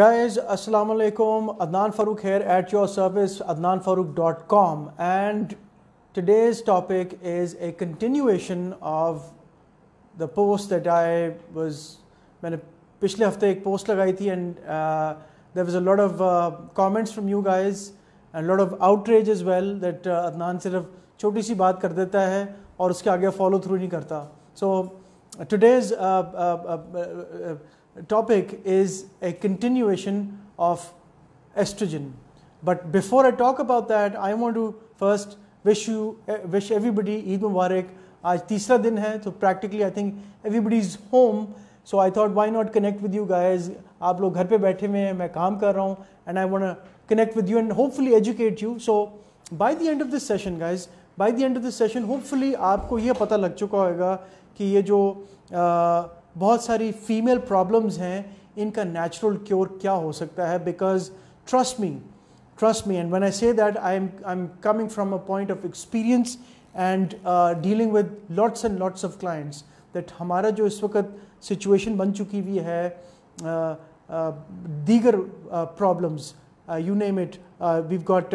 Guys, Assalamu alaikum. Adnan Farooq here at your service, adnanfarooq.com. And today's topic is a continuation of the post that I was. मैंने पिछले हफ्ते एक post लगाई थी and there was a lot of comments from you guys and lot of outrage is well that Adnan सिर्फ छोटी सी बात कर देता है और उसके आगे फॉलो थ्रू नहीं करता so today's topic is a continuation of estrogen. But before I talk about that, I want to first wish you, eh, wish everybody Eid Mubarak. Aaj tisra din hai, so practically I think everybody is home. So I thought why not connect with you guys. Aap log ghar pe baithe mein hai, main kaam and I want to connect with you and hopefully educate you. So by the end of this session guys, by the end of this session, hopefully aapko ye pata lag chuka hoega ki ye jo uh, बहुत सारी female problems हैं इनका natural cure क्या हो सकता है because trust me trust me and when I say that I am I am coming from a point of experience and dealing with lots and lots of clients that हमारा जो इस वक्त situation बन चुकी हुई है uh, uh, दीगर problems you name it we got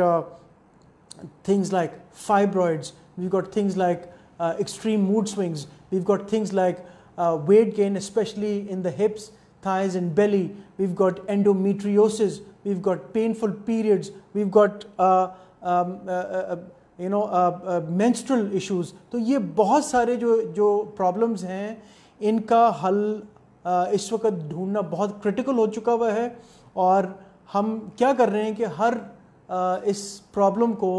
things like fibroids we got things like extreme mood swings we got things like uh, weight gain, especially in the hips, thighs, and belly. We've got endometriosis. We've got painful periods. We've got uh, um, uh, uh, you know uh, uh, menstrual issues. तो ये बहुत सारे जो जो problems हैं इनका हल uh, इस वक्त ढूंढना बहुत critical हो चुका हुआ है और हम क्या कर रहे हैं कि हर uh, इस problem को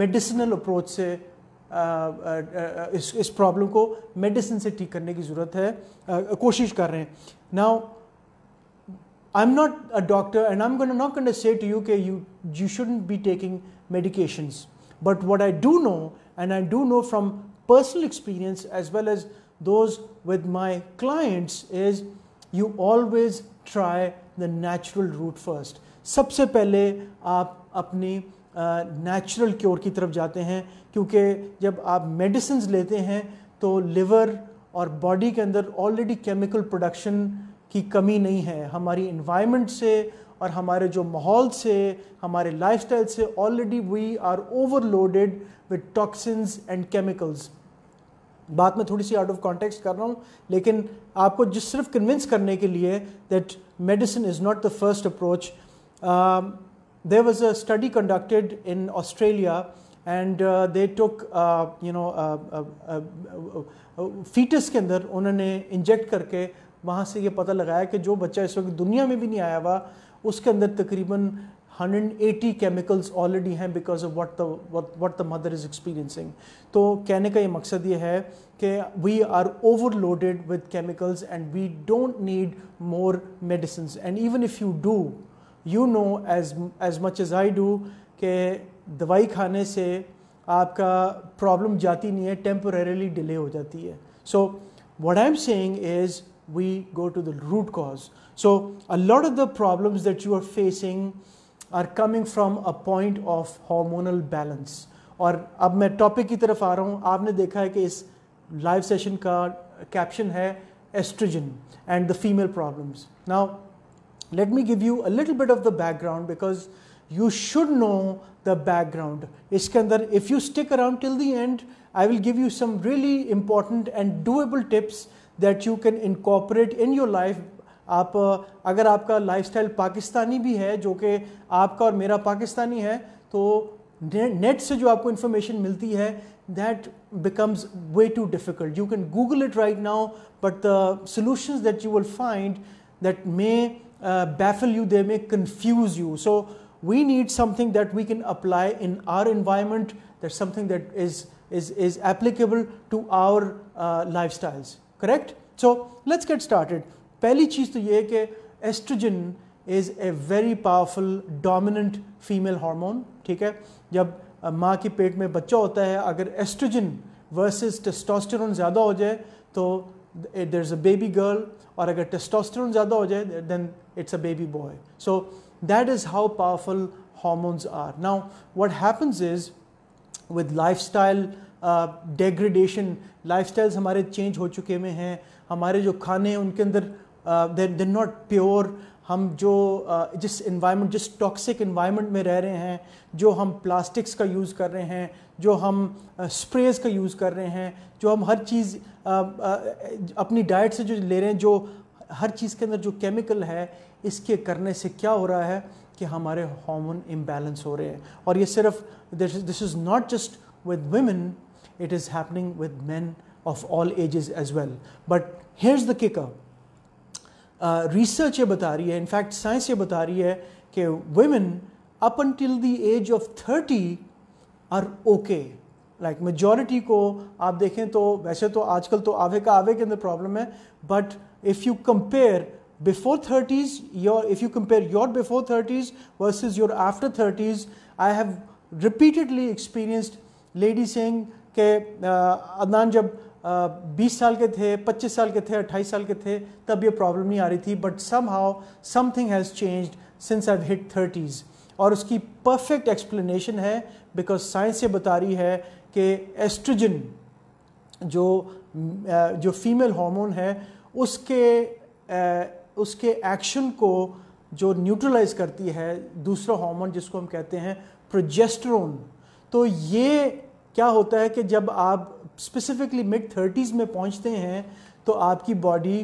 medicinal approach से इस इस प्रॉब्लम को मेडिसिन से ठीक करने की ज़रूरत है कोशिश कर रहे हैं now I am not a doctor and I am not kind say to you के you you shouldn't be taking medications but what I do know and I do know from personal experience as well as those with my clients is you always try the natural route first सबसे पहले आप अपनी natural cure की तरफ जाते हैं क्योंकि जब आप मेडिसिन लेते हैं तो लिवर और बॉडी के अंदर ऑलरेडी केमिकल प्रोडक्शन की कमी नहीं है हमारी इन्वायरमेंट से और हमारे जो माहौल से हमारे लाइफस्टाइल से already we are overloaded with toxins and chemicals बात मैं थोड़ी सी आउट ऑफ कॉन्टेक्स्ट कर रहा हूँ लेकिन आपको जिस सिर्फ कन्विंस करने के लिए that medicine is not the first approach there was a study conducted in Australia and they took uh, uh, fetus के अंदर उन्होंने इंजेक्ट करके वहाँ से ये पता लगाया कि जो बच्चा इस वक्त दुनिया में भी नहीं आया हुआ उसके अंदर तकरीबन 180 केमिकल्स ऑलरेडी हैं because of what the what the mother is experiencing तो कहने का ये मकसद ये है कि we are overloaded with chemicals and we don't need more medicine and even if you do you know as as much as I do के दवाई खाने से आपका प्रॉब्लम जाती नहीं है टेम्पोरेली डिले हो जाती है so what I am saying is we go to the root cause so a lot of the problem that you are facing are coming from a point of hormonal balance और अब मैं topic की तरफ आ रहा हूँ आपने देखा है कि इस लाइव सेशन का कैप्शन है estrogen and the female problems now let me give you a little bit of the background because you should know the background. Iskandar, if you stick around till the end, I will give you some really important and doable tips that you can incorporate in your life आप अगर आपका lifestyle Pakistani भी है जो कि आपका और मेरा पाकिस्तानी है तो नेट से जो आपको इन्फॉर्मेशन मिलती है that becomes way too difficult. You can Google it right now, but the solutions that you will find that may uh, baffle you, they may confuse you. So we need something that we can apply in our environment, that's something that is, is, is applicable to our uh, lifestyles, correct? So let's get started. पहली चीज़ तो ये है कि estrogen is a very powerful dominant female hormone, ठीक है जब माँ के पेट में बच्चा होता है अगर estrogen versus testosterone ज़्यादा हो जाए तो it there is a baby girl और अगर टेस्टोस्टेरोन ज्यादा हो जाए then it's a baby boy so that is how powerful hormones are now what happens is with lifestyle degradation lifestyles हमारे चेंज हो चुके हुए हैं हमारे जो खाने हैं उनके अंदर देर देर नॉट प्योर हम जो जिस इन्वायरमेंट जिस टॉक्सिक इन्वायरमेंट में रह रहे हैं जो हम प्लास्टिक्स का यूज़ कर रहे हैं जो हम स्प्रेज का यूज़ कर रहे हैं जो हम हर चीज़ अपनी डाइट से जो ले रहे हैं जो हर चीज़ के अंदर जो केमिकल है इसके करने से क्या हो रहा है कि हमारे हार्मोन इम्बैलेंस हो रहे हैं और ये सिर्फ this is not just with women it is happening with men of all ages as well but here is the kicker research uh, ये बता रही है इनफैक्ट साइंस ये बता रही है कि women up until the age of thirty are okay like majority को आप देखें तो वैसे तो आजकल तो आवे का आवे के अंदर प्रॉब्लम है but if you compare before thirties your if you compare your before thirties versus your after thirties I have repeatedly experienced lady Singh के अदनान जब बीस साल के थे पच्चीस साल के थे अट्ठाईस साल के थे तब ये प्रॉब्लम नहीं आ रही थी but somehow something has change since I hit thirties और उसकी परफेक्ट एक्सप्लेनेशन है बिकॉज साइंस ये बता रही है कि एस्ट्रोजन जो जो फीमेल हार्मोन है उसके उसके एक्शन को जो न्यूट्रलाइज करती है दूसरा हार्मोन जिसको हम कहते हैं प्रोजेस्टरोन तो ये क्या होता है कि जब आप स्पेसिफिकली मिड थर्टीज़ में पहुंचते हैं तो आपकी बॉडी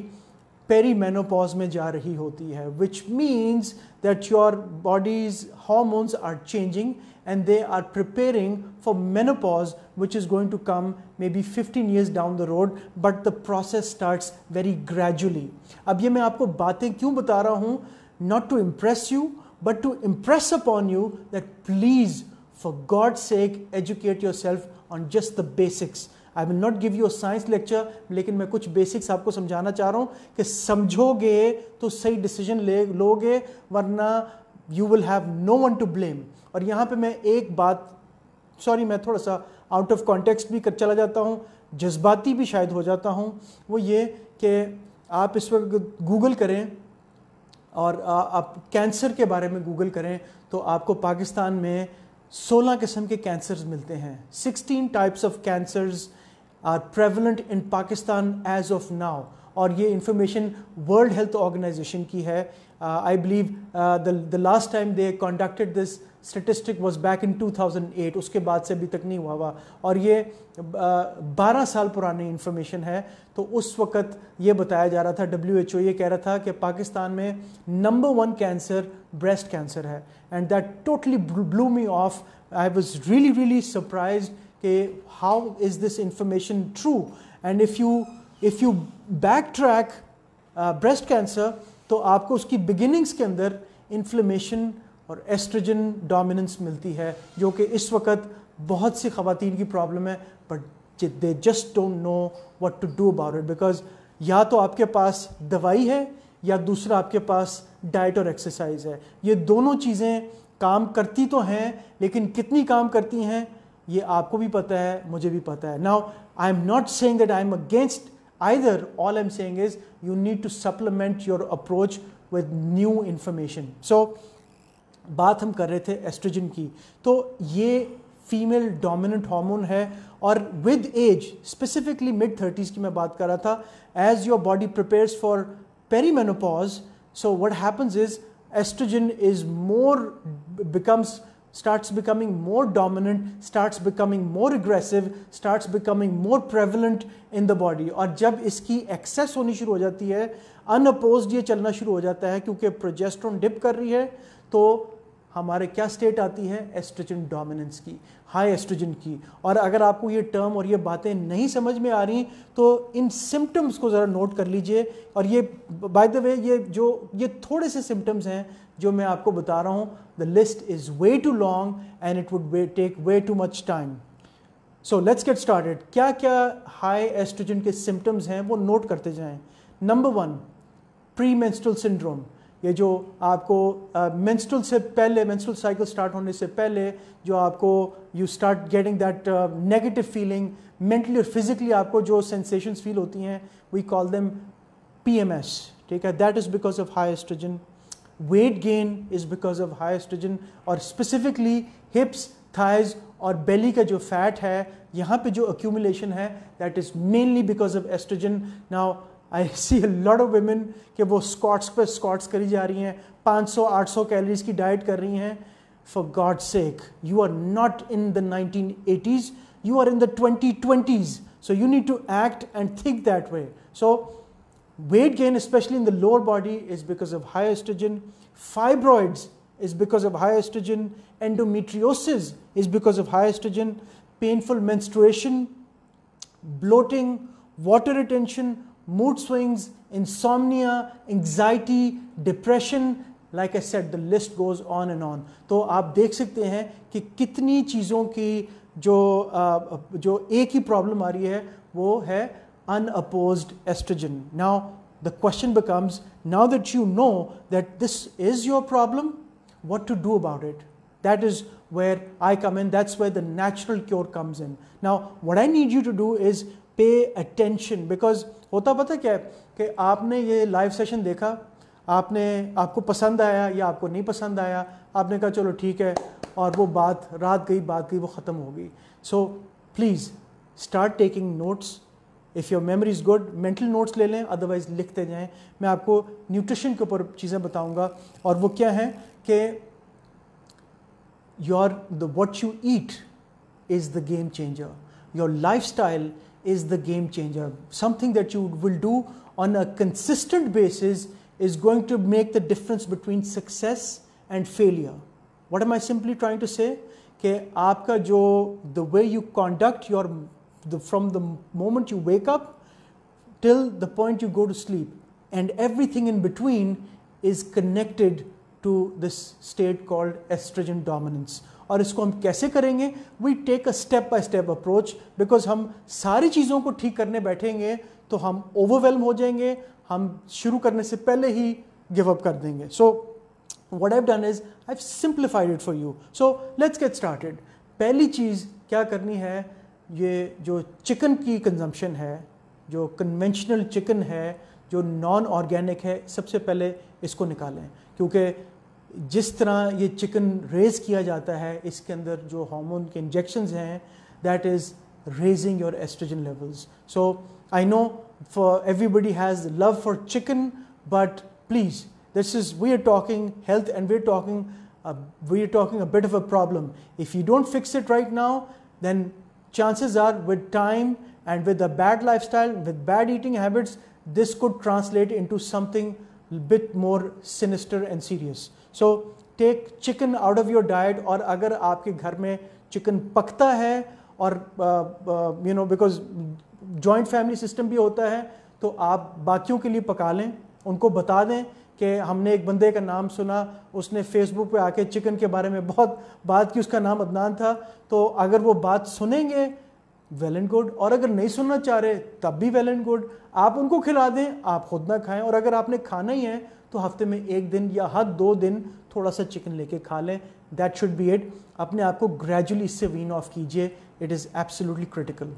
पेरी मेनोपॉज में जा रही होती है which means that your body's hormones are changing and they are preparing for menopause which is going to come maybe fifteen years down the road but the process start very gradually अब ये मैं आपको बातें क्यों बता रहा हूँ not to impress you but to impress upon you that please For God's sake, educate yourself on just the basics. I will not give you science lecture लेकिन मैं कुछ बेसिक्स आपको समझाना चाह रहा हूँ कि समझोगे तो सही डिसीजन ले लोगे वरना you will have no one to blame और यहाँ पे मैं एक बात सॉरी मैं थोड़ा सा आउट ऑफ कॉन्टेक्स्ट भी कर चला जाता हूँ जज्बाती भी शायद हो जाता हूँ वो ये कि आप इस वक्त गूगल करें और आप कैंसर के बारे में गूगल करें तो आपको पाकिस्तान में 16 किस्म के कैंसर्स मिलते हैं 16 types of cancers are prevalent in Pakistan as of now और ये इंफॉर्मेशन वर्ल्ड हेल्थ ऑर्गेनाइजेशन की है Uh, I believe uh, the, the last time they conducted this statistic was back in 2008 उसके बाद से अभी तक नहीं हुआ हुआ और ये uh, बारह साल पुरानी इन्फॉर्मेशन है तो उस वक्त ये बताया जा रहा था डब्ल्यू एच ओ ये कह रहा था कि पाकिस्तान में number one cancer breast cancer है and that totally blew me off I was really really surprise कि how is this information true and if you if you back track breast cancer तो आपको उसकी बिगिनिंग्स के अंदर inflammation और oestrogen dominance मिलती है जो कि इस वक्त बहुत सी खातन की प्रॉब्लम है but they just don't know what to do about it because या तो आपके पास दवाई है या दूसरा आपके पास डाइट और एक्सरसाइज है ये दोनों चीज़ें काम करती तो हैं लेकिन कितनी काम करती हैं ये आपको भी पता है मुझे भी पता है now I am not saying that I am against Either, all I'm saying is you need to supplement your approach with new information. So, बात हम कर रहे थे एस्ट्रोजन की तो ये फीमेल डोमिनेंट हार्मोन है और with age specifically mid thirties की मैं बात कर रहा था as your body prepares for perimenopause so what happens is estrogen is more becomes starts becoming more dominant, starts becoming more aggressive, starts becoming more prevalent in the body. aur jab iski excess honi shuru ho jati hai unopposed ye chalna shuru ho jata hai kyunki progesterone dip kar rahi hai to हमारे क्या state आती है estrogen dominance की high estrogen की और अगर आपको ये टर्म और ये बातें नहीं समझ में आ रही तो इन सिम्टम्स को ज़रा नोट कर लीजिए और ये बाय द वे ये जो ये थोड़े से सिम्टम्स हैं जो मैं आपको बता रहा हूँ the list is way too long and it would take way too much time so let's get started क्या क्या हाई एस्ट्रोजन के सिम्टम्स हैं वो नोट करते जाएँ नंबर वन प्री सिंड्रोम ये जो आपको मेंस्ट्रुअल uh, से पहले मेंस्ट्रुअल साइकिल स्टार्ट होने से पहले जो आपको you start getting that negative feeling mentally और फिजिकली आपको जो सेंसेशंस फील होती हैं वी कॉल देम पीएमएस ठीक है that is because of high estrogen weight gain is because of high estrogen और स्पेसिफिकली हिप्स थाइज और बेली का जो फैट है यहाँ पे जो अक्यूमुलेशन है that is mainly because of estrogen now I see a lot of women वो स्कॉट्स पर स्कॉट्स करी जा रही हैं 500-800 कैलोरीज की डाइट कर रही हैं for God sake you 1980s you are in the 2020s so you need to act and think that way so weight gain especially in the lower body is because of high estrogen fibroids is because of high estrogen endometriosis is because of high estrogen painful menstruation bloating water retention mood swings, insomnia, anxiety, depression. like I said, the list goes on and on. So आप देख सकते हैं कि कितनी चीज़ों की जो जो एक estrogen. Now, the question becomes now that you know that this is your problem, what to do about it? That is where I come in. That's where the natural cure comes in. Now, what I need you to do is pay attention because होता पता क्या है कि आपने ये live session देखा आपने आपको पसंद आया या आपको नहीं पसंद आया आपने कहा चलो ठीक है और वो बात रात गई बात गई वो ख़त्म हो गई so please start taking notes if your memory is good mental notes ले लें अदरवाइज़ लिखते जाएं मैं आपको न्यूट्रिशन के ऊपर चीज़ें बताऊंगा और वो क्या है कि your the what you eat is the game changer your lifestyle is the game changer. Something that you will do on a consistent basis is going to make the difference between success and failure. What am I simply trying to say? कि the way you conduct your from the moment you wake up till the point you go to sleep and everything in between is connected to this state called estrogen dominance. और इसको हम कैसे करेंगे we take a step by step approach because हम सारी चीज़ों को ठीक करने बैठेंगे तो हम ओवरवेलम हो जाएंगे हम शुरू करने से पहले ही गिव अप कर देंगे so what I've done is I simplified it for you so let's get started पहली चीज़ क्या करनी है ये जो चिकन की कंजम्पशन है जो कन्वेंशनल चिकन है जो नॉन ऑर्गेनिक है सबसे पहले इसको निकालें क्योंकि जिस तरह ये चिकन रेज किया जाता है इसके अंदर जो हार्मोन के इंजेक्शंस हैं that raising your estrogen levels. So I know for everybody has love for chicken, but please, this is we are talking health and we're talking uh, we are talking a bit of a problem. If you don't fix it right now, then chances are with time and with a bad lifestyle, with bad eating habits, this could translate into something a bit more sinister and serious. So take chicken out of your diet और अगर आपके घर में chicken पकता है और you know because joint family system भी होता है तो आप बाकियों के लिए पका लें उनको बता दें कि हमने एक बंदे का नाम सुना उसने फेसबुक पे आके चिकन के बारे में बहुत बात की उसका नाम अदनान था तो अगर वो बात सुनेंगे वेल एंड गुड और अगर नहीं सुनना चाह रहे तब भी वेल एंड गुड आप उनको खिला दें आप खुद ना खाएं और अगर आपने खाना ही है तो हफ्ते में एक दिन या हर दो दिन थोड़ा सा चिकन लेके खा लें दैट शुड बी इट अपने आप को ग्रेजुअली इससे वीन ऑफ कीजिए it is absolutely critical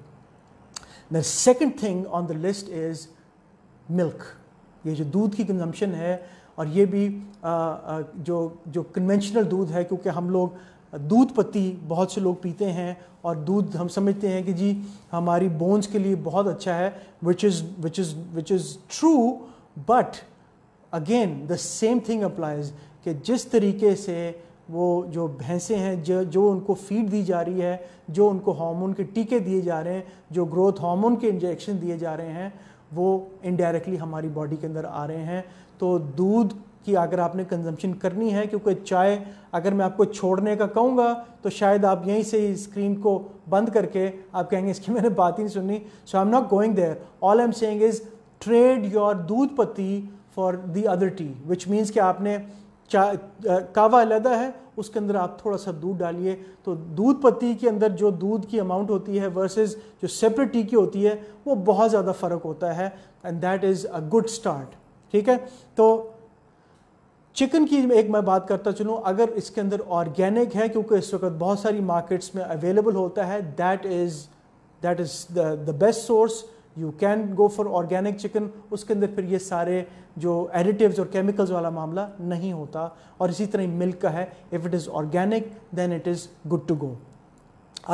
the second thing on the list is milk ये जो दूध की कंजम्पशन है और ये भी आ, आ, जो जो कन्वेंशनल दूध है क्योंकि हम लोग दूध पत्ती बहुत से लोग पीते हैं और दूध हम समझते हैं कि जी हमारी बोन्स के लिए बहुत अच्छा है which is which is which is true but again the same thing applies कि जिस तरीके से वो जो भैंसें हैं जो जो उनको फीड दी जा रही है जो उनको हार्मोन के टीके दिए जा रहे हैं जो ग्रोथ हार्मोन के इंजेक्शन दिए जा रहे हैं वो इनडायरेक्टली हमारी बॉडी के अंदर आ रहे हैं तो दूध कि अगर आपने कंजम्पशन करनी है क्योंकि चाय अगर मैं आपको छोड़ने का कहूँगा तो शायद आप यहीं से ही स्क्रीन को बंद करके आप कहेंगे इसकी मैंने बात ही नहीं सुननी so I am not going there all I am saying is trade your doodh patti for the other tea which means कि आपने चाय कावा अलहदा है उसके अंदर आप थोड़ा सा दूध डालिए तो दूध पत्ती के अंदर जो दूध की अमाउंट होती है वर्सेस जो सेपरेट टी की होती है वो बहुत ज़्यादा फ़र्क होता है and that is a good start ठीक है तो चिकन की एक मैं बात करता चलूँ अगर इसके अंदर ऑर्गेनिक है क्योंकि इस वक्त बहुत सारी मार्केट्स में अवेलेबल होता है that is that is the best source you can go for organic chicken उसके अंदर फिर ये सारे जो एडिटिव्स और केमिकल्स वाला मामला नहीं होता और इसी तरह मिल्क का है if it is organic then it is good to go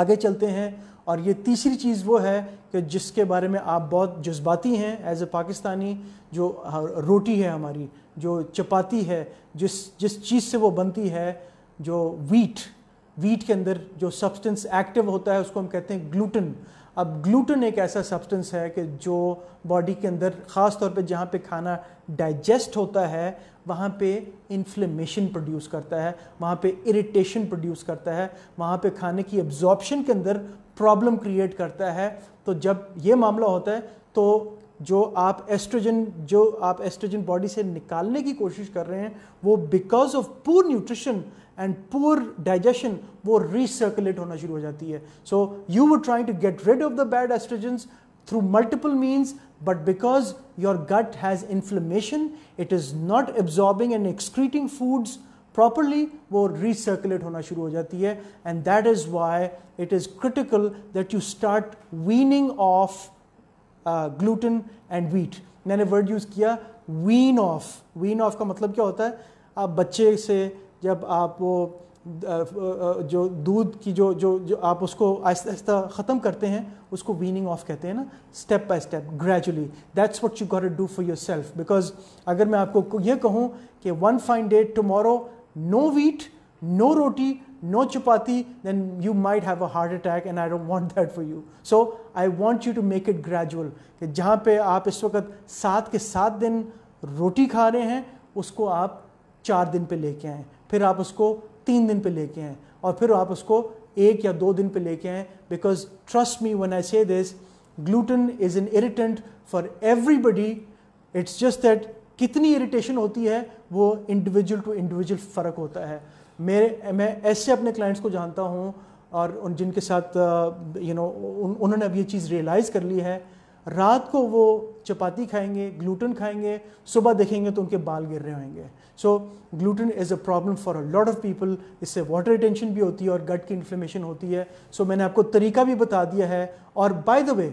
आगे चलते हैं और ये तीसरी चीज़ वो है कि जिसके बारे में आप बहुत जज्बाती हैं एज ए पाकिस्तानी जो रोटी है हमारी जो चपाती है जिस जिस चीज़ से वो बनती है जो वीट वीट के अंदर जो सब्सटेंस एक्टिव होता है उसको हम कहते हैं ग्लूटन अब ग्लूटन एक ऐसा सब्सटेंस है कि जो बॉडी के अंदर ख़ास तौर पे जहाँ पे खाना डाइजेस्ट होता है वहाँ पे इन्फ्लेमेशन प्रोड्यूस करता है वहाँ पे इरिटेशन प्रोड्यूस करता है वहाँ पे खाने की एब्जॉर्प्शन के अंदर प्रॉब्लम क्रिएट करता है तो जब ये मामला होता है तो जो आप एस्ट्रोजन जो आप एस्ट्रोजन बॉडी से निकालने की कोशिश कर रहे हैं वो because of poor nutrition and poor digestion वो रिसर्कुलेट होना शुरू हो जाती है so you were trying to get rid of the bad estrogens through multiple means but because your gut has inflammation it is not absorbing and excreting foods properly वो recirculate होना शुरू हो जाती है and that is why it is critical that you start weaning off gluten and wheat मैंने word use किया wean off wean off का मतलब क्या होता है आप बच्चे से जब आप वो uh, uh, जो दूध की जो जो जो आप उसको आहिस्ता आहिस्ता ख़त्म करते हैं उसको वीनिंग ऑफ कहते हैं ना step by step gradually that's what you got do for yourself because अगर मैं आपको ये कहूँ कि one fine day tomorrow no wheat no roti, no chapati, then you might have a heart attack and I don't want that for you. So I want you to make it gradual. कि जहाँ पे आप इस वक्त सात के सात दिन रोटी खा रहे हैं उसको आप चार दिन पे लेके आएँ फिर आप उसको तीन दिन पे लेके आएँ और फिर आप उसको एक या दो दिन पे लेके आएँ because trust me when I say this gluten is an irritant for everybody it's just that कितनी इरिटेशन होती है वो इंडिविजुअल टू इंडिविजुअल फ़र्क होता है मेरे मैं ऐसे अपने क्लाइंट्स को जानता हूँ और उन जिनके साथ यू नो उन्होंने अब ये चीज़ रियलाइज़ कर ली है रात को वो चपाती खाएंगे ग्लूटन खाएंगे सुबह देखेंगे तो उनके बाल गिर रहे होंगे so gluten is a problem for a lot of people इससे वाटर रिटेंशन भी होती है और गट की इन्फ्लेमेशन होती है सो so, मैंने आपको तरीका भी बता दिया है और बाय द वे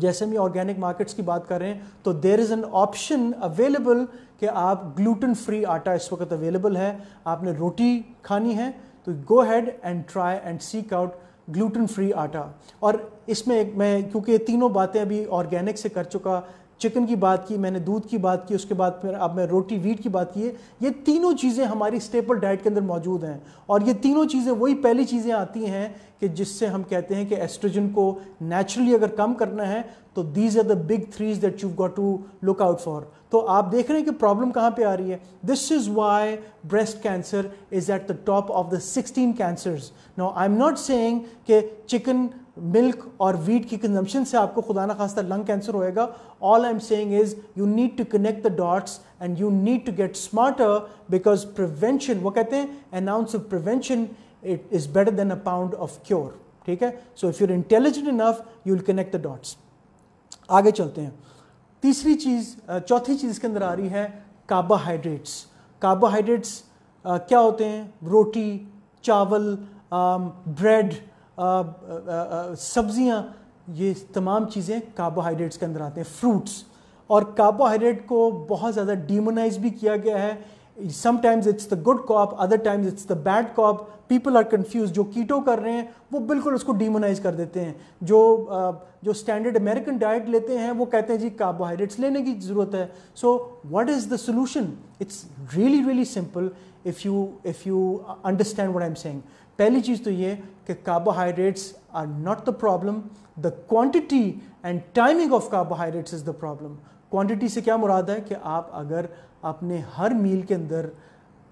जैसे हम ऑर्गेनिक मार्केट्स की बात करें तो there is an option available कि आप ग्लूटन फ्री आटा इस वक्त अवेलेबल है आपने रोटी खानी है तो go ahead and try and seek out gluten free आटा और इसमें मैं क्योंकि तीनों बातें अभी ऑर्गेनिक से कर चुका चिकन की बात की मैंने दूध की बात की उसके बाद फिर अब मैं रोटी वीट की बात की है ये तीनों चीज़ें हमारी स्टेपल डाइट के अंदर मौजूद हैं और ये तीनों चीज़ें वही पहली चीज़ें आती हैं कि जिससे हम कहते हैं कि एस्ट्रोजन को नेचुरली अगर कम करना है तो these are the big threes that you got to look out for तो आप देख रहे हैं कि प्रॉब्लम कहाँ पे आ रही है this is why breast cancer is at the top of the sixteen cancers now I am not saying कि चिकन मिल्क और वीट की कंजम्पशन से आपको खुदा ना खास्ता लंग कैंसर होएगा all I am saying is you need to connect the dots and you need to get smarter because prevention वो कहते हैं an ounce of prevention it is better than a pound of cure ठीक है so if you're intelligent enough you will connect the dots आगे चलते हैं तीसरी चीज़ चौथी चीज़ के अंदर आ रही है कार्बोहाइड्रेट्स कार्बोहाइड्रेट्स क्या होते हैं रोटी चावल ब्रेड सब्ज़ियाँ ये तमाम चीज़ें कार्बोहाइड्रेट्स के अंदर आते हैं फ्रूट्स और कार्बोहाइड्रेट को बहुत ज़्यादा डीमोनाइज भी किया गया है sometimes it's the good cop other times it's the bad cop people are confuse जो कीटो कर रहे हैं वो बिल्कुल उसको डीमोनाइज कर देते हैं जो जो स्टैंडर्ड अमेरिकन डाइट लेते हैं वो कहते हैं जी कार्बोहाइड्रेट्स लेने की ज़रूरत है so what is the solution it's really really simple if you if you understand what I am saying पहली चीज़ तो ये कि carbohydrates are not the problem the quantity and timing of carbohydrates is the problem quantity से क्या मुराद है कि आप अगर अपने हर मील के अंदर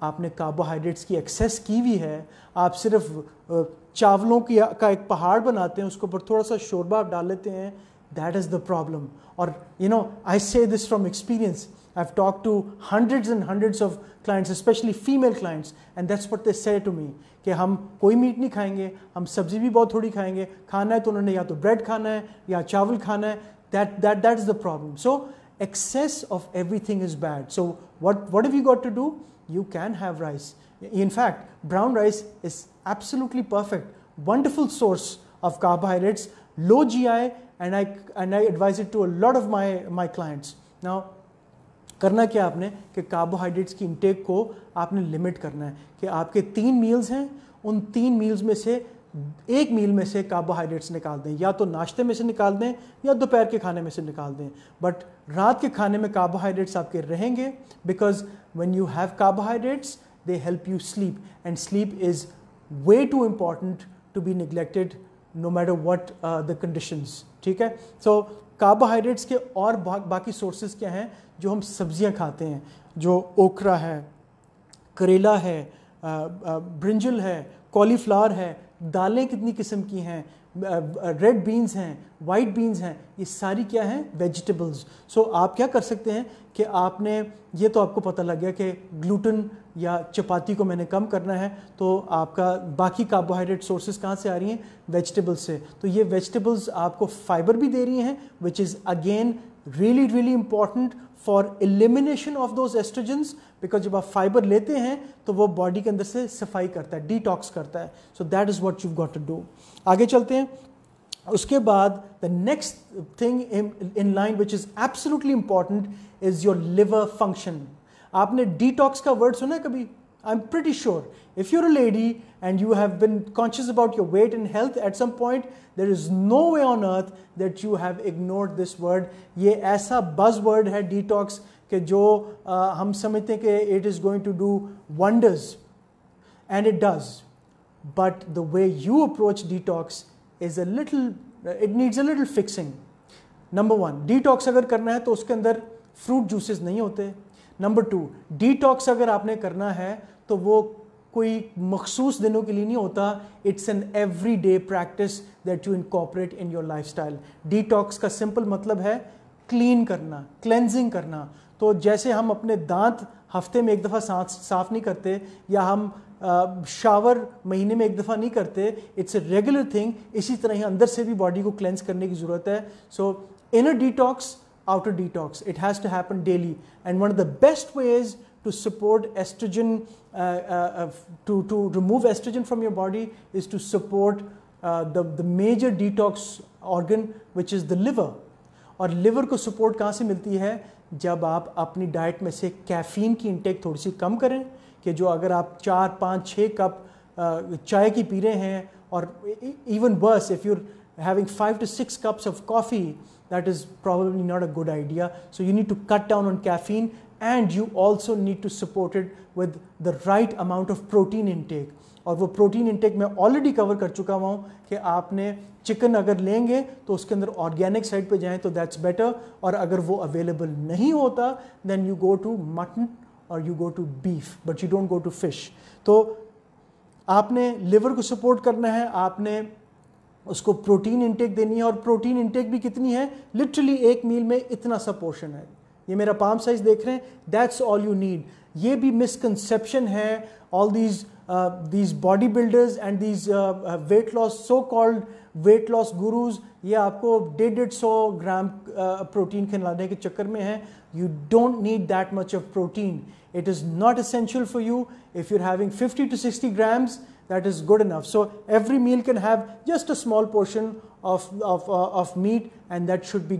आपने कार्बोहाइड्रेट्स की एक्सेस की हुई है आप सिर्फ चावलों की का एक पहाड़ बनाते हैं उसके ऊपर थोड़ा सा शोरबा आप डाल लेते हैं दैट इज़ द प्रॉब्लम और you know I say this from experience I've talked to hundreds and hundreds of clients, especially female clients, and that's what they say to me कि हम कोई मीट नहीं खाएंगे हम सब्जी भी बहुत थोड़ी खाएंगे खाना है तो उन्होंने या तो ब्रेड खाना है excess of everything is bad. So what, have you got to do? You can have rice. In fact, brown rice is absolutely perfect, wonderful source of carbohydrates, low GI, and I, advise it to a lot of my, my clients. Now, करना क्या आपने कि carbohydrates की intake को आपने limit करना है कि आपके तीन मील्स हैं उन तीन मील्स में से एक मील में से कार्बोहाइड्रेट्स निकाल दें या तो नाश्ते में से निकाल दें या दोपहर के खाने में से निकाल दें बट रात के खाने में कार्बोहाइड्रेट्स आपके रहेंगे because when you have carbohydrates they help you sleep and sleep is way too important to be neglected no matter what the conditions ठीक है सो कार्बोहाइड्रेट्स के और बा, बाकी सोर्सेज क्या हैं जो हम सब्जियां खाते हैं जो ओखरा है करेला है ब्रिंजल uh, uh, है कॉलीफ्लावर है दालें कितनी किस्म की हैं रेड बीन्स हैं वाइट बीन्स हैं ये सारी क्या हैं वेजिटेबल्स सो आप क्या कर सकते हैं कि आपने ये तो आपको पता लग गया कि ग्लूटन या चपाती को मैंने कम करना है तो आपका बाकी कार्बोहाइड्रेट सोर्सेज कहाँ से आ रही हैं वेजिटेबल्स से तो ये वेजिटेबल्स आपको फाइबर भी दे रही हैं which is again really really important for elimination of those estrogens because जब आप फाइबर लेते हैं तो वो बॉडी के अंदर से सफाई करता है डिटॉक्स करता है so that is what you got to do आगे चलते हैं उसके बाद the next thing in line which is absolutely important is your liver function आपने डिटॉक्स का वर्ड सुना है कभी I am pretty sure if you're a lady and you have been conscious about your weight and health at some point there is no way on earth that you have ignored this word ये ऐसा बज word है detox कि जो आ, हम समझते हैं कि it is going to do wonders and it does but the way you approach detox is a little it needs a little fixing number one detox अगर करना है तो उसके अंदर फ्रूट जूसेस नहीं होते नंबर टू डिटॉक्स अगर आपने करना है तो वो कोई मखसूस दिनों के लिए नहीं होता it's an every day practice that you incorporate in your lifestyle detox का सिंपल मतलब है क्लीन करना क्लेंजिंग करना तो जैसे हम अपने दांत हफ्ते में एक दफ़ा साफ नहीं करते या हम शावर महीने में एक दफ़ा नहीं करते इट्स ए रेगुलर थिंग इसी तरह ही अंदर से भी बॉडी को क्लेंस करने की ज़रूरत है so inner detox outer detox it has to happen daily and one of the best way is to support estrogen to to remove estrogen from your body is to support the major uh, the, the major detox organ, और liver को support कहाँ से मिलती है जब आप अपनी diet में से कैफ़ीन की इंटेक थोड़ी सी कम करें कि जो अगर आप चार पाँच छः कप चाय की पी रहे हैं और even worse if you're having five to six cups of coffee that is probably not a good idea so you need to cut down on caffeine and you also need to support it with the right amount of protein intake और वो protein intake मैं already cover कर चुका हुआ हूँ कि आपने chicken अगर लेंगे तो उसके अंदर ऑर्गेनिक साइड पे जाएं तो दैट्स बेटर और अगर वो अवेलेबल नहीं होता then you go to mutton और you go to beef but you don't go to fish तो आपने लिवर को सपोर्ट करना है आपने उसको प्रोटीन इंटेक देनी है और प्रोटीन इंटेक भी कितनी है लिटरली एक मील में इतना सा पोर्शन है ये मेरा पाम साइज देख रहे हैं दैट्स ऑल यू नीड ये भी मिसकनसेप्शन है all these these body builders and these weight loss so called weight loss gurus ये आपको डेढ़ डेढ़ सौ ग्राम प्रोटीन uh, खिलाने के चक्कर में है you don't need that much of protein it is not essential for you if you having fifty to sixty grams that is good enough so every meal can have just a small portion of of uh, of meat and that should be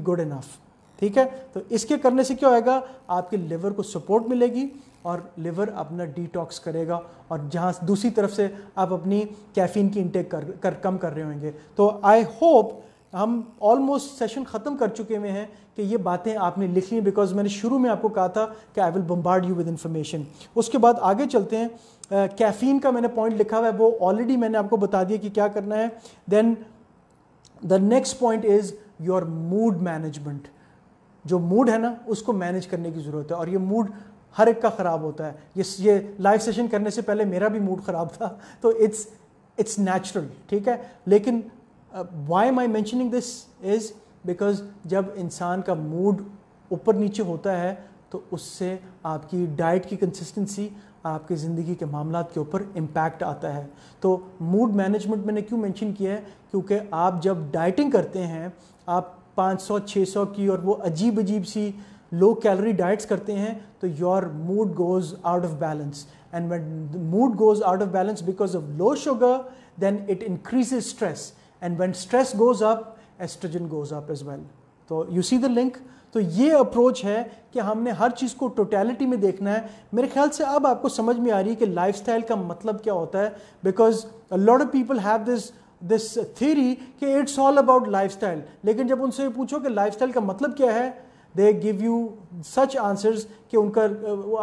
ठीक है तो इसके करने से क्या होएगा आपके liver को सपोर्ट मिलेगी और लिवर अपना डिटॉक्स करेगा और जहाँ दूसरी तरफ से आप अपनी कैफीन की इंटेक कर, कर कम कर रहे होंगे तो आई होप हम ऑलमोस्ट सेशन ख़त्म कर चुके हुए हैं कि ये बातें आपने लिख ली बिकॉज मैंने शुरू में आपको कहा था कि I will bombard you with information उसके बाद आगे चलते हैं कैफ़ीन uh, का मैंने पॉइंट लिखा हुआ है वो ऑलरेडी मैंने आपको बता दिया कि क्या करना है then the next point is your mood management जो मूड है ना उसको मैनेज करने की ज़रूरत है और ये मूड हर एक का ख़राब होता है ये ये लाइव सेशन करने से पहले मेरा भी मूड ख़राब था तो इट्स इट्स नेचुरल ठीक है लेकिन why am I mentioning this is because जब इंसान का मूड ऊपर नीचे होता है तो उससे आपकी डाइट की कंसिस्टेंसी आपकी ज़िंदगी के मामला के ऊपर इम्पैक्ट आता है तो मूड मैनेजमेंट मैंने क्यों मेंशन किया है क्योंकि आप जब डाइटिंग करते हैं आप 500-600 की और वो अजीब अजीब सी लो कैलोरी डाइट्स करते हैं तो your mood goes out of balance and when mood goes out of balance because of low sugar then it increase stress and when stress goes up estrogen goes up as well तो you see the link तो ये approach है कि हमने हर चीज़ को totality में देखना है मेरे ख्याल से अब आपको समझ में आ रही है कि लाइफस्टाइल का मतलब क्या होता है because a lot of people have this this theory कि it's all about lifestyle लेकिन जब उनसे पूछो कि लाइफ स्टाइल का मतलब क्या है they give you such answers कि उनका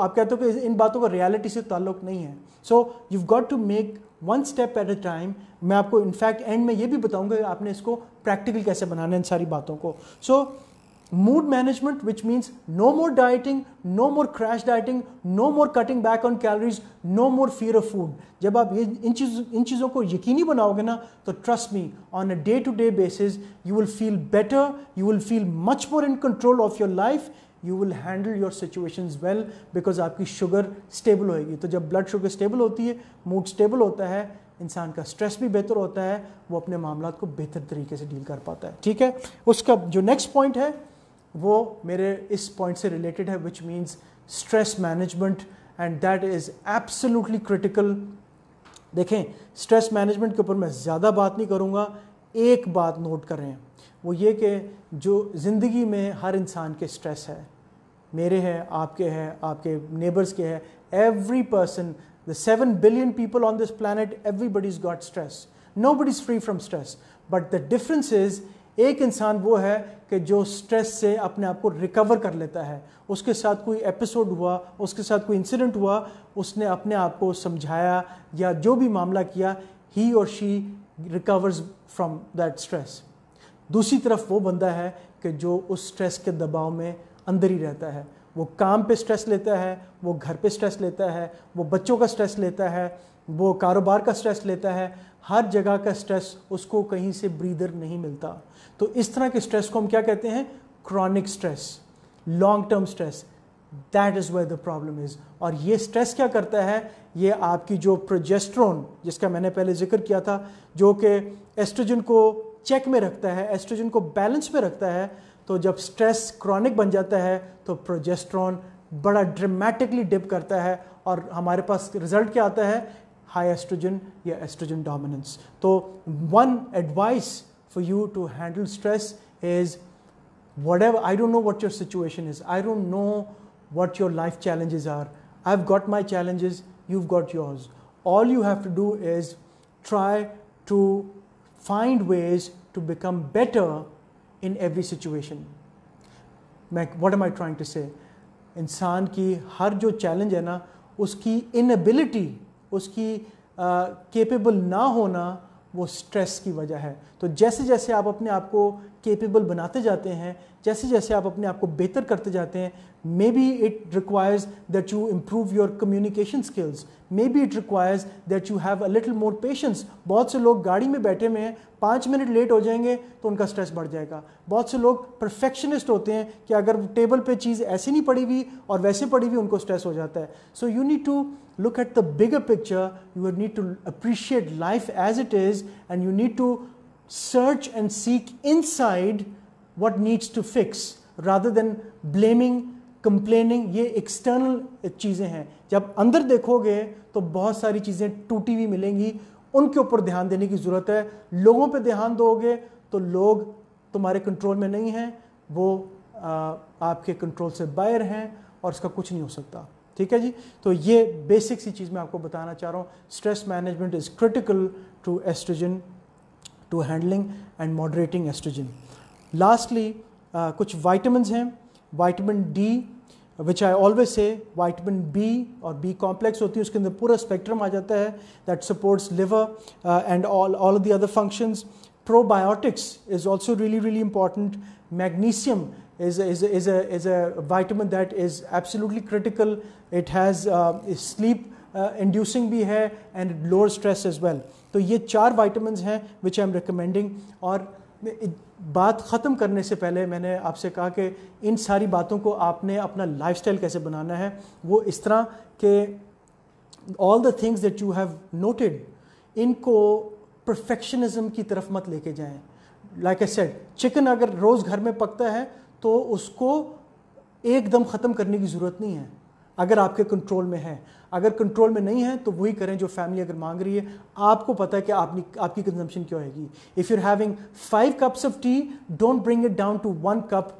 आप कहते हो कि इन बातों का रियलिटी से ताल्लुक नहीं है so you got to make one step at a time मैं आपको इनफैक्ट एंड में ये भी बताऊंगा कि आपने इसको प्रैक्टिकल कैसे बनाना है इन सारी बातों को so so, mood management which means no more dieting no more crash dieting no more cutting back on calories no more fear of food जब आप ये इन चीज़ इन चीज़ों को यकीनी बनाओगे ना तो trust me on a day to day basis you will feel better you will feel much more in control of your life you will handle your situation well because आपकी शुगर स्टेबल होएगी तो जब blood sugar stable होती है mood stable होता है इंसान का स्ट्रेस भी बेहतर होता है वो अपने मामला को बेहतर तरीके से डील कर पाता है ठीक है उसका जो नेक्स्ट पॉइंट है वो मेरे इस पॉइंट से रिलेटेड है which means stress management and that is absolutely critical देखें स्ट्रेस मैनेजमेंट के ऊपर मैं ज़्यादा बात नहीं करूँगा एक बात नोट करें वो ये कि जो ज़िंदगी में हर इंसान के स्ट्रेस है मेरे हैं आपके हैं आपके नेबर्स के हैं every person the seven billion people on this planet everybody is got stress nobody is free from stress but the difference is एक इंसान वो है कि जो स्ट्रेस से अपने आप को रिकवर कर लेता है उसके साथ कोई एपिसोड हुआ उसके साथ कोई इंसिडेंट हुआ उसने अपने आप को समझाया या जो भी मामला किया ही और she recovers from that stress दूसरी तरफ वो बंदा है कि जो उस स्ट्रेस के दबाव में अंदर ही रहता है वो काम पे स्ट्रेस लेता है वो घर पे स्ट्रेस लेता है वो बच्चों का स्ट्रेस लेता है वो कारोबार का स्ट्रेस लेता है हर जगह का स्ट्रेस उसको कहीं से ब्रीदर नहीं मिलता तो इस तरह के स्ट्रेस को हम क्या कहते हैं chronic stress long term stress that is where the problem is और ये स्ट्रेस क्या करता है ये आपकी जो प्रोजेस्ट्रोन जिसका मैंने पहले जिक्र किया था जो कि एस्ट्रोजन को चेक में रखता है एस्ट्रोजन को बैलेंस में रखता है तो जब स्ट्रेस क्रॉनिक बन जाता है तो प्रोजेस्ट्रॉन बड़ा ड्रामेटिकली डिप करता है और हमारे पास रिजल्ट क्या आता है हाई एस्ट्रोजन या एस्ट्रोजन डोमिनेंस तो one advice for you to handle stress is whatever I don't know what your situation is. I don't know what your life challenges are. I've got my challenges, you've got yours. All you have to do is try to find ways to become better in every situation. What am I trying to say? इंसान की हर जो challenge है ना उसकी inability उसकी capable uh, ना होना वो स्ट्रेस की वजह है तो जैसे जैसे आप अपने आप को केपेबल बनाते जाते हैं जैसे जैसे आप अपने आप को बेहतर करते जाते हैं maybe it requires that you improve your communication skills maybe it requires that you have a little more patience बहुत से लोग गाड़ी में बैठे हुए हैं पाँच मिनट लेट हो जाएंगे तो उनका स्ट्रेस बढ़ जाएगा बहुत से लोग परफेक्शनिस्ट होते हैं कि अगर टेबल पे चीज़ ऐसी नहीं पड़ी हुई और वैसे पड़ी हुई उनको स्ट्रेस हो जाता है so you need to look at the bigger picture, you would need to appreciate life as it is, and you need to search and seek inside what needs to fix rather than blaming complaining ये external चीज़ें हैं जब अंदर देखोगे तो बहुत सारी चीज़ें टूटी हुई मिलेंगी उनके ऊपर ध्यान देने की ज़रूरत है लोगों पे ध्यान दोगे तो लोग तुम्हारे कंट्रोल में नहीं हैं वो आ, आपके कंट्रोल से बाहर हैं और इसका कुछ नहीं हो सकता ठीक है जी तो ये बेसिक सी चीज़ मैं आपको बताना चाह रहा हूँ stress management is critical to estrogen to handling and moderating estrogen lastly कुछ वाइटमिन हैं vitamin D which I always say vitamin B और बी कॉम्प्लेक्स होती है उसके अंदर पूरा स्पेक्ट्रम आ जाता है that supports liver and all all of the other functions probiotics is also really really important magnesium is a, is a, is a, is a vitamin that is absolutely critical. It has uh, sleep uh, inducing bhi hai and lower stress as well. तो ये चार vitamins हैं which I am recommending और बात ख़त्म करने से पहले मैंने आपसे कहा कि इन सारी बातों को आपने अपना लाइफस्टाइल कैसे बनाना है वो इस तरह के all the things that you have noted इनको परफेक्शनिज्म की तरफ मत लेके जाएं लाइक ए सेड चिकन अगर रोज़ घर में पकता है तो उसको एकदम ख़त्म करने की ज़रूरत नहीं है अगर आपके कंट्रोल में है अगर कंट्रोल में नहीं है तो वही करें जो फैमिली अगर मांग रही है आपको पता है कि आपने आपकी कंजम्पशन क्यों होगी if you having five cups of tea don't bring it down to one cup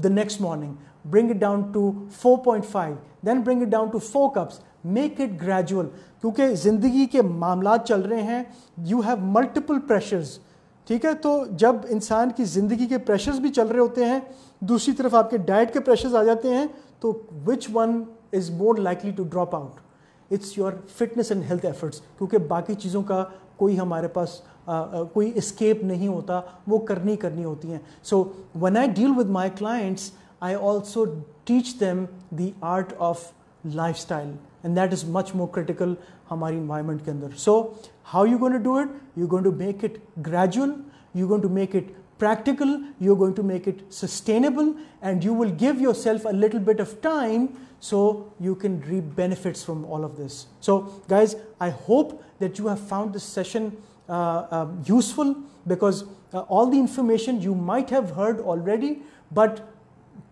the next morning bring it down to four point five then bring it down to four cups make it gradual क्योंकि ज़िंदगी के मामला चल रहे हैं you have multiple pressures ठीक है तो जब इंसान की ज़िंदगी के प्रेशर्स भी चल रहे होते हैं दूसरी तरफ आपके डाइट के प्रेशर्स आ जाते हैं तो which one is more likely to drop out it's your fitness and health efforts क्योंकि बाकी चीज़ों का कोई हमारे पास आ, आ, कोई इस्केप नहीं होता वो करनी करनी होती हैं so when I deal with my clients I also teach them the art of lifestyle and that is much more critical हमारी इन्वायरमेंट के अंदर सो How are you going to do it? You're going to make it gradual, you're going to make it practical, you're going to make it sustainable, and you will give yourself a little bit of time so you can reap benefits from all of this. So, guys, I hope that you have found this session uh, um, useful because uh, all the information you might have heard already, but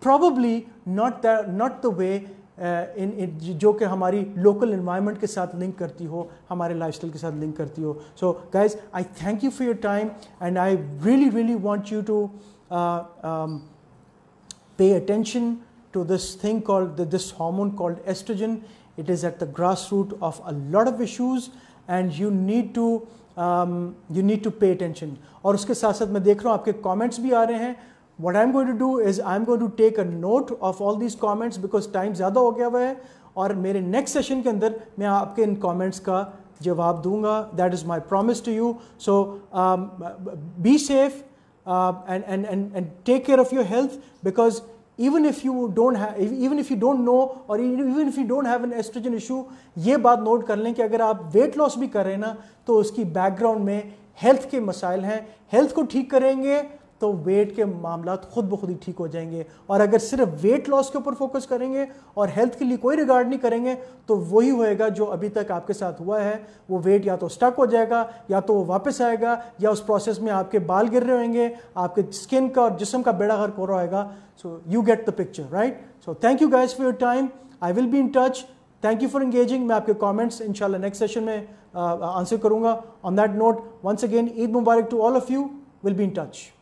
probably not, the not the way इन, इन जो कि हमारी local environment के साथ link करती हो हमारे lifestyle के साथ लिंक करती हो so guys I thank you for your time and I really really want you to pay attention to this thing called this hormone called estrogen it is at the grassroots of a lot of issues and you need to um, you need to pay attention और उसके साथ साथ मैं देख रहा हूँ आपके comments भी आ रहे हैं what I am I'm to do is I am going to take a note of all these comments because time ज़्यादा हो गया हुआ है और मेरे नेक्स्ट सेशन के अंदर मैं आपके इन कॉमेंट्स का जवाब दूंगा that is my promise to you so be safe and and and and take care of your health because even if you don't have even if you don't know or even if you don't have an estrogen issue ये बात note कर लें कि अगर आप weight loss भी कर रहे हैं ना तो उसकी बैकग्राउंड में हेल्थ के मसाइल हैं हेल्थ को ठीक करेंगे तो वेट के मामला खुद ब खुद ही ठीक हो जाएंगे और अगर सिर्फ वेट लॉस के ऊपर फोकस करेंगे और हेल्थ के लिए कोई रिगार्ड नहीं करेंगे तो वही होएगा जो अभी तक आपके साथ हुआ है वो वेट या तो स्टक हो जाएगा या तो वो वापस आएगा या उस प्रोसेस में आपके बाल गिर रहे होंगे आपके स्किन का और जिसम का बेड़ा गर्क हो रहा होगा so you get the picture right so thank you guys for your time I will be in touch thank you for engaging मैं आपके इन इंशाल्लाह नेक्स्ट सेशन में आंसर uh, करूंगा on that note once again Eid मुबारक to all of you will be in touch